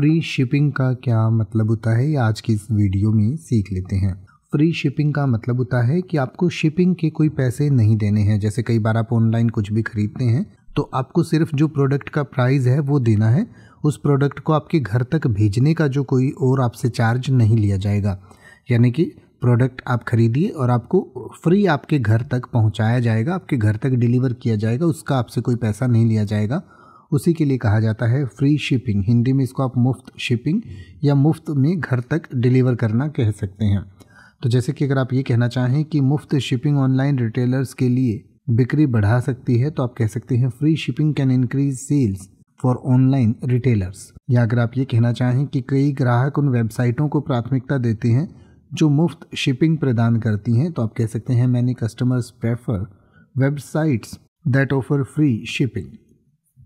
free shipping का क्या मतलब होता है ये आज की इस वीडियो में सीख लेते हैं फ्री शिपिंग का मतलब होता है कि आपको शिपिंग के कोई पैसे नहीं देने हैं जैसे कई बार आप ऑनलाइन कुछ भी खरीदते हैं तो आपको सिर्फ जो प्रोडक्ट का प्राइस है वो देना है उस प्रोडक्ट को आपके घर तक भेजने का जो कोई और आपसे चार्ज नहीं लिया जाएगा यानी कि प्रोडक्ट आप खरीदिए और आपको फ्री आपके घर तक पहुंचाया जाएगा आपके घर तक डिलीवर किया जाएगा उसका आपसे कोई पैसा नहीं लिया जाएगा उसी के लिए कहा जाता है फ्री शिपिंग हिंदी में इसको आप मुफ्त शिपिंग या मुफ्त में घर तक डिलीवर करना कह सकते हैं तो जैसे कि अगर आप ये कहना चाहें कि मुफ्त शिपिंग ऑनलाइन रिटेलर्स के लिए बिक्री बढ़ा सकती है तो आप कह सकते हैं free shipping can increase sales for online retailers या अगर आप ये कहना चाहें कि कई ग्राहक उन वेबसाइटों को प्राथमिकता देते हैं जो मुफ्त शिपिंग प्रदान करती हैं तो आप कह सकते हैं many customers prefer websites that offer free shipping